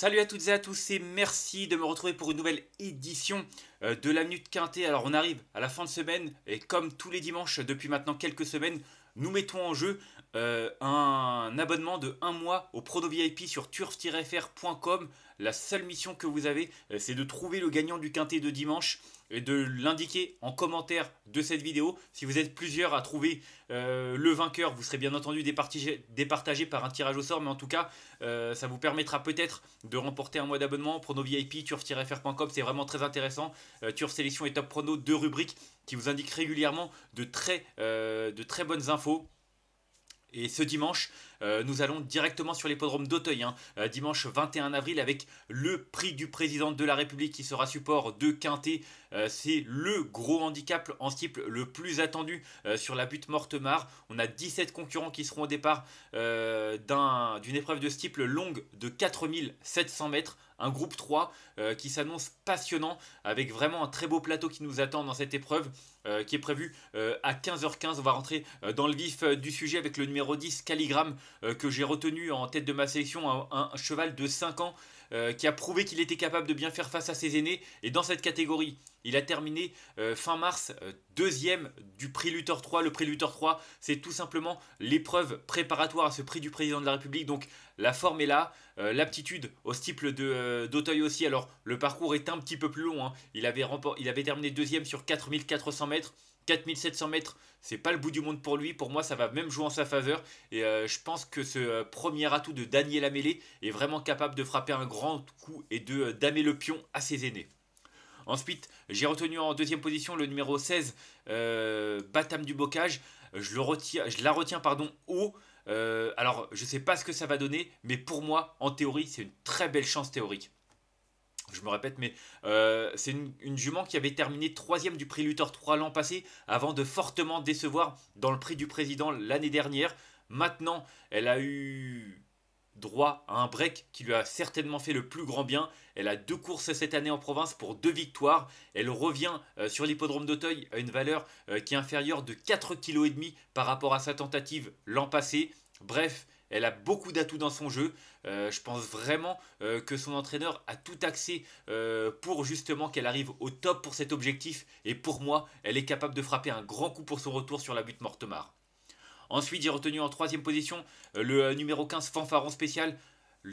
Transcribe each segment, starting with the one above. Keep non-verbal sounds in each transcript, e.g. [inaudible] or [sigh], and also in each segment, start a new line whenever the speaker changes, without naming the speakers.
Salut à toutes et à tous et merci de me retrouver pour une nouvelle édition euh, de la Minute Quintée. Alors on arrive à la fin de semaine et comme tous les dimanches depuis maintenant quelques semaines, nous mettons en jeu euh, un abonnement de 1 mois au Prono VIP sur turf-fr.com. La seule mission que vous avez, euh, c'est de trouver le gagnant du quintet de dimanche et de l'indiquer en commentaire de cette vidéo. Si vous êtes plusieurs à trouver euh, le vainqueur, vous serez bien entendu départagé, par un tirage au sort, mais en tout cas, ça vous permettra peut-être de remporter un mois d'abonnement. Prono VIP, turf-fr.com, c'est vraiment très intéressant. turf Sélection et Top Prono, deux rubriques qui vous indique régulièrement de très, euh, de très bonnes infos. Et ce dimanche, euh, nous allons directement sur l'hippodrome d'Auteuil, hein. euh, dimanche 21 avril, avec le prix du président de la République qui sera support de Quintet. Euh, c'est le gros handicap en steeple le plus attendu sur la butte Mortemar. On a 17 concurrents qui seront au départ d'une épreuve de steeple longue de 4700 mètres un groupe 3 qui s'annonce passionnant avec vraiment un très beau plateau qui nous attend dans cette épreuve qui est prévue à 15h15. On va rentrer dans le vif du sujet avec le numéro 10 Caligramme. Euh, que j'ai retenu en tête de ma sélection, un, cheval de 5 ans euh, qui a prouvé qu'il était capable de bien faire face à ses aînés. Et dans cette catégorie, il a terminé euh, fin mars deuxième du prix Luthor 3. Le prix Luthor 3, c'est tout simplement l'épreuve préparatoire à ce prix du président de la République. Donc la forme est là, l'aptitude au style d'Auteuil aussi. Alors le parcours est un petit peu plus long. Hein. Il, avait il avait terminé deuxième sur 4400 mètres. 4700 mètres, c'est pas le bout du monde pour lui. Pour moi, ça va même jouer en sa faveur. Et euh, je pense que ce euh, premier atout de Daniel Amélé est vraiment capable de frapper un grand coup et de euh, damer le pion à ses aînés. Ensuite, j'ai retenu en deuxième position le numéro 16, Batam du Bocage. Je, le je la retiens pardon, haut. alors, je sais pas ce que ça va donner, mais pour moi, en théorie, c'est une très belle chance théorique je me répète, mais euh, c'est une, jument qui avait terminé troisième du prix Luthor 3 l'an passé, avant de fortement décevoir dans le prix du président l'année dernière. Maintenant, elle a eu droit à un break qui lui a certainement fait le plus grand bien. Elle a deux courses cette année en province pour deux victoires. Elle revient euh, sur l'hippodrome d'Auteuil à une valeur euh, qui est inférieure de 4,5 kg par rapport à sa tentative l'an passé. Bref, elle a beaucoup d'atouts dans son jeu. Euh, je pense vraiment euh, que son entraîneur a tout axé euh, pour justement qu'elle arrive au top pour cet objectif. Et pour moi, elle est capable de frapper un grand coup pour son retour sur la butte Mortemar. Ensuite, j'ai retenu en troisième position le numéro 15 Fanfaron Spécial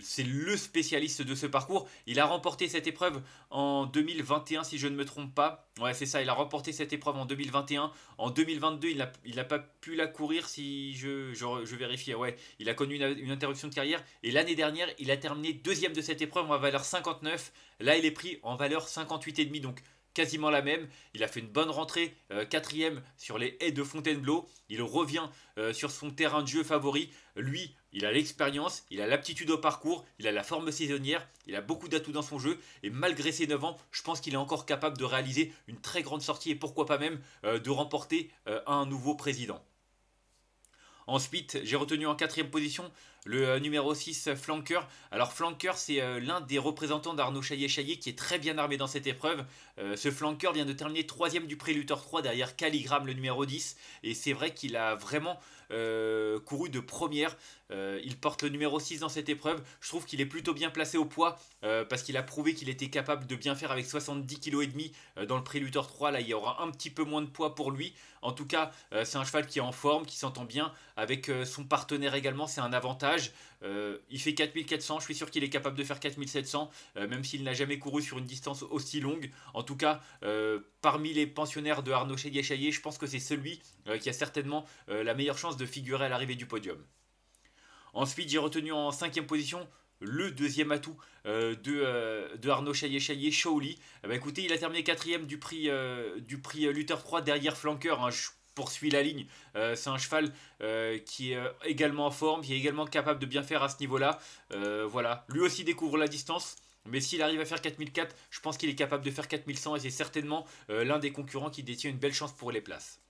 c'est le spécialiste de ce parcours. Il a remporté cette épreuve en 2021, si je ne me trompe pas. Ouais, c'est ça, il a remporté cette épreuve en 2021. En 2022, il n'a pas pu la courir, si je, je, Ouais, il a connu une, une interruption de carrière. Et l'année dernière, il a terminé deuxième de cette épreuve en valeur 59. Là, il est pris en valeur 58,5. Donc, quasiment la même. Il a fait une bonne rentrée, euh, quatrième sur les haies de Fontainebleau. Il revient euh, sur son terrain de jeu favori. Lui, il a l'expérience, il a l'aptitude au parcours, il a la forme saisonnière, il a beaucoup d'atouts dans son jeu et malgré ses 9 ans, je pense qu'il est encore capable de réaliser une très grande sortie et pourquoi pas même euh, de remporter un nouveau président. Ensuite, j'ai retenu en quatrième position le euh, numéro 6, Flanker. Alors Flanker, c'est euh, l'un des représentants d'Arnaud Chaillet-Chaillet qui est très bien armé dans cette épreuve. Euh, ce Flanker vient de terminer 3 du Préluteur 3 derrière Caligram le numéro 10. Et c'est vrai qu'il a vraiment couru de première. il porte le numéro 6 dans cette épreuve. Je trouve qu'il est plutôt bien placé au poids parce qu'il a prouvé qu'il était capable de bien faire avec 70 kg et demi dans le Préluteur 3. Là, il y aura un petit peu moins de poids pour lui. En tout cas, c'est un cheval qui est en forme, qui s'entend bien avec son partenaire également. C'est un avantage. Euh, il fait 4400, je suis sûr qu'il est capable de faire 4700, euh, même s'il n'a jamais couru sur une distance aussi longue. En tout cas, euh, parmi les pensionnaires de Arnaud Chaillé, je pense que c'est celui qui a certainement la meilleure chance de figurer à l'arrivée du podium. Ensuite, j'ai retenu en cinquième position le deuxième atout de, Arnaud Chayé chaillé Shaoli. Eh ben, écoutez, il a terminé quatrième du prix, du prix Luther 3 derrière Flanqueur. Hein poursuit la ligne. Euh, c'est un cheval euh, qui est euh, également en forme, qui est également capable de bien faire à ce niveau-là. voilà, lui aussi découvre la distance. Mais s'il arrive à faire 4004, je pense qu'il est capable de faire 4100 et c'est certainement l'un des concurrents qui détient une belle chance pour les places.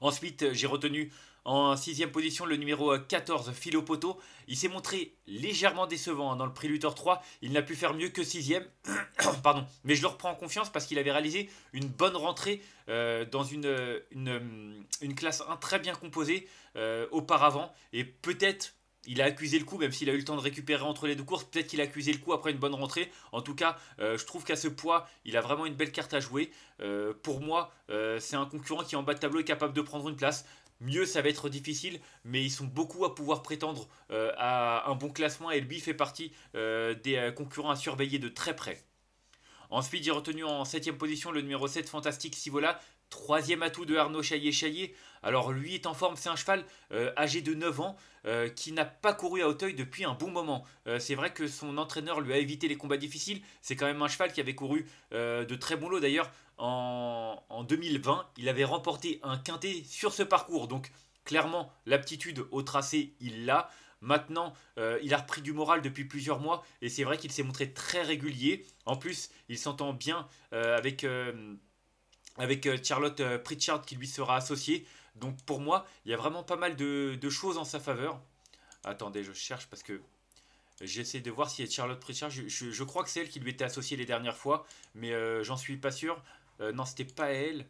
Ensuite, j'ai retenu en sixième position, le numéro 14, euh, Philo Poteau. Il s'est montré légèrement décevant hein, dans le prix Luthor 3. Il n'a pu faire mieux que sixième. [coughs] Pardon. Mais je le reprends en confiance parce qu'il avait réalisé une bonne rentrée euh, dans une, euh, une, classe 1 très bien composée auparavant. Et peut-être il a accusé le coup, même s'il a eu le temps de récupérer entre les deux courses. Peut-être qu'il a accusé le coup après une bonne rentrée. En tout cas, je trouve qu'à ce poids, il a vraiment une belle carte à jouer. pour moi, c'est un concurrent qui en bas de tableau est capable de prendre une place mieux ça va être difficile, mais ils sont beaucoup à pouvoir prétendre euh, à un bon classement et lui fait partie euh, des euh, concurrents à surveiller de très près. Ensuite, j'ai retenu en 7 position le numéro 7 Fantastique Sivola, troisième atout de Arnaud Chaillet-Chaillet. Alors lui est en forme, c'est un cheval âgé de 9 ans qui n'a pas couru à hauteuil depuis un bon moment. c'est vrai que son entraîneur lui a évité les combats difficiles. C'est quand même un cheval qui avait couru de très bon lot d'ailleurs en, 2020, il avait remporté un quintet sur ce parcours. Donc clairement, l'aptitude au tracé, il l'a. Maintenant, euh, il a repris du moral depuis plusieurs mois et c'est vrai qu'il s'est montré très régulier. En plus, il s'entend bien euh, avec, euh, avec Charlotte Pritchard qui lui sera associée. Donc pour moi, il y a vraiment pas mal de, choses en sa faveur. Attendez, je cherche parce que j'essaie de voir si Charlotte Pritchard, je crois que c'est elle qui lui était associée les dernières fois, mais j'en suis pas sûr. Euh, non, c'était pas elle.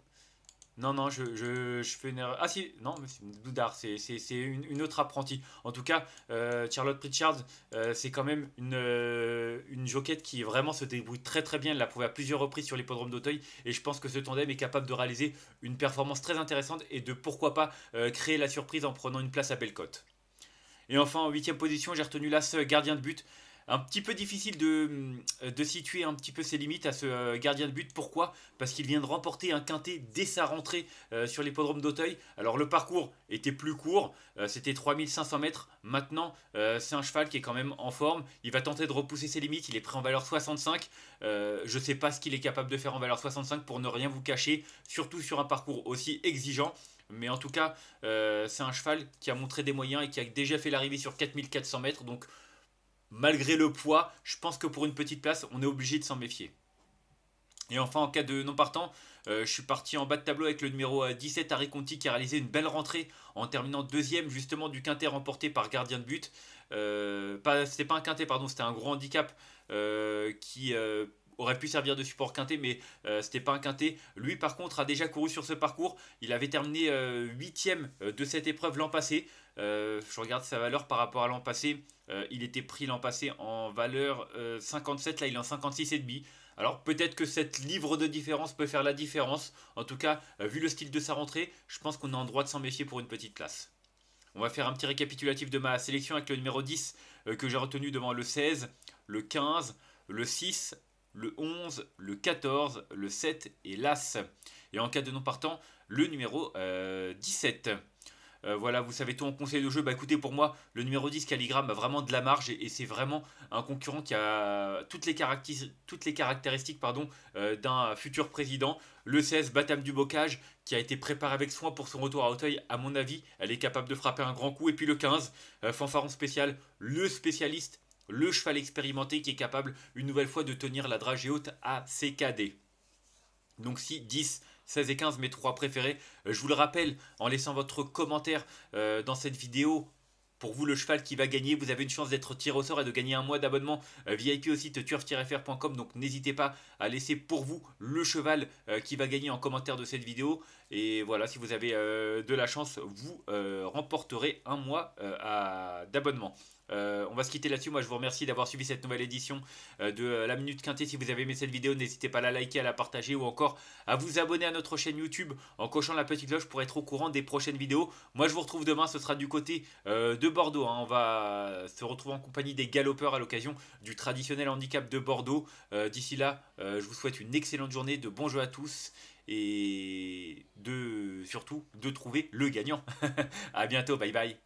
Non, non, je, fais une erreur. Ah si, non, c'est Doudard, c'est, c'est, une, autre apprentie. En tout cas, euh, Charlotte Pritchard, euh, c'est quand même une, une joquette qui vraiment se débrouille très très bien. Elle l'a prouvé à plusieurs reprises sur l'hippodrome d'Auteuil. Et je pense que ce tandem est capable de réaliser une performance très intéressante et de pourquoi pas créer la surprise en prenant une place à Bellecote. Et enfin, en huitième position, j'ai retenu l'As gardien de but un petit peu difficile euh, de, situer un petit peu ses limites à ce euh, gardien de but. Pourquoi Parce qu'il vient de remporter un quintet dès sa rentrée euh, sur l'hippodrome d'Auteuil. Alors le parcours était plus court, c'était 3500 mètres. Maintenant, c'est un cheval qui est quand même en forme. Il va tenter de repousser ses limites. Il est prêt en valeur 65. je ne sais pas ce qu'il est capable de faire en valeur 65 pour ne rien vous cacher, surtout sur un parcours aussi exigeant. Mais en tout cas, c'est un cheval qui a montré des moyens et qui a déjà fait l'arrivée sur 4400 mètres. Donc, malgré le poids, je pense que pour une petite place, on est obligé de s'en méfier. Et enfin, en cas de non partant, euh, je suis parti en bas de tableau avec le numéro 17, euh, Harry Conti, qui a réalisé une belle rentrée en terminant deuxième justement du quintet remporté par gardien de but. Ce euh, c'était pas un quintet, pardon, c'était un gros handicap qui aurait pu servir de support quinté mais euh, c'était pas un quinté. Lui, par contre, a déjà couru sur ce parcours. Il avait terminé euh, huitième euh, de cette épreuve l'an passé. je regarde sa valeur par rapport à l'an passé. il était pris l'an passé en valeur 57, là il est en 56,5. Alors peut-être que cette livre de différence peut faire la différence. En tout cas, vu le style de sa rentrée, je pense qu'on a en droit de s'en méfier pour une petite classe. On va faire un petit récapitulatif de ma sélection avec le numéro 10 que j'ai retenu devant le 16, le 15, le 6 le 11, le 14, le 7 et l'As. Et en cas de non partant, le numéro 17. Euh, euh, voilà, vous savez tout en conseil de jeu. Bah écoutez, pour moi, le numéro 10 Caligramme a vraiment de la marge et, c'est vraiment un concurrent qui a toutes les, toutes les caractéristiques pardon, euh, d'un futur président. Le 16, Batam du Bocage, qui a été préparé avec soin pour son retour à Auteuil. À mon avis, elle est capable de frapper un grand coup. Et puis le 15, Fanfaron spécial, le spécialiste le cheval expérimenté qui est capable une nouvelle fois de tenir la dragée haute à ses cadets. Donc si 10, 16 et 15, mes trois préférés, euh, je vous le rappelle en laissant votre commentaire euh, dans cette vidéo. Pour vous, le cheval qui va gagner, vous avez une chance d'être tiré au sort et de gagner un mois d'abonnement euh, via VIP au site turf frcom Donc n'hésitez pas à laisser pour vous le cheval qui va gagner en commentaire de cette vidéo. Et voilà, si vous avez de la chance, vous remporterez un mois d'abonnement. Euh, on va se quitter là-dessus. Moi, je vous remercie d'avoir suivi cette nouvelle édition euh, de euh, La Minute Quintée. Si vous avez aimé cette vidéo, n'hésitez pas à la liker, à la partager ou encore à vous abonner à notre chaîne YouTube en cochant la petite cloche pour être au courant des prochaines vidéos. Moi, je vous retrouve demain. Ce sera du côté de Bordeaux. Hein. On va se retrouver en compagnie des galopeurs à l'occasion du traditionnel handicap de Bordeaux. D'ici là, je vous souhaite une excellente journée, de bons jeux à tous et de surtout de trouver le gagnant. [laughs] à bientôt, bye bye.